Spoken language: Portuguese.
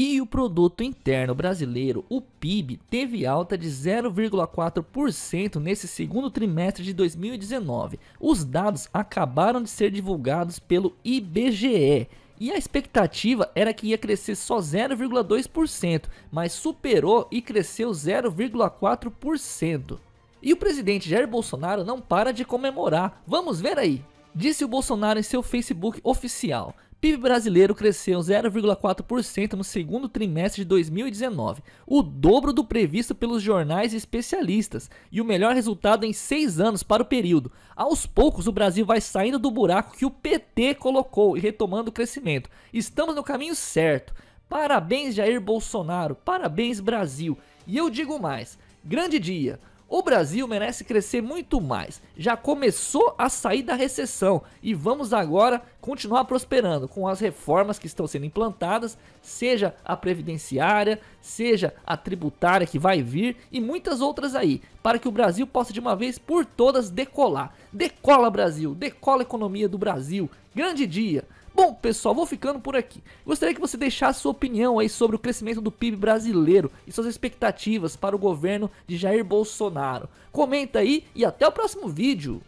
E o produto interno brasileiro, o PIB, teve alta de 0,4% nesse segundo trimestre de 2019. Os dados acabaram de ser divulgados pelo IBGE. E a expectativa era que ia crescer só 0,2%, mas superou e cresceu 0,4%. E o presidente Jair Bolsonaro não para de comemorar. Vamos ver aí. Disse o Bolsonaro em seu Facebook oficial: PIB brasileiro cresceu 0,4% no segundo trimestre de 2019, o dobro do previsto pelos jornais e especialistas, e o melhor resultado em seis anos para o período. Aos poucos, o Brasil vai saindo do buraco que o PT colocou e retomando o crescimento. Estamos no caminho certo. Parabéns, Jair Bolsonaro. Parabéns, Brasil. E eu digo mais: grande dia! O Brasil merece crescer muito mais. Já começou a sair da recessão e vamos agora continuar prosperando com as reformas que estão sendo implantadas, seja a previdenciária, seja a tributária que vai vir e muitas outras aí, para que o Brasil possa de uma vez por todas decolar. Decola Brasil, decola a economia do Brasil. Grande dia! Bom, pessoal, vou ficando por aqui. Gostaria que você deixasse sua opinião aí sobre o crescimento do PIB brasileiro e suas expectativas para o governo de Jair Bolsonaro. Comenta aí e até o próximo vídeo.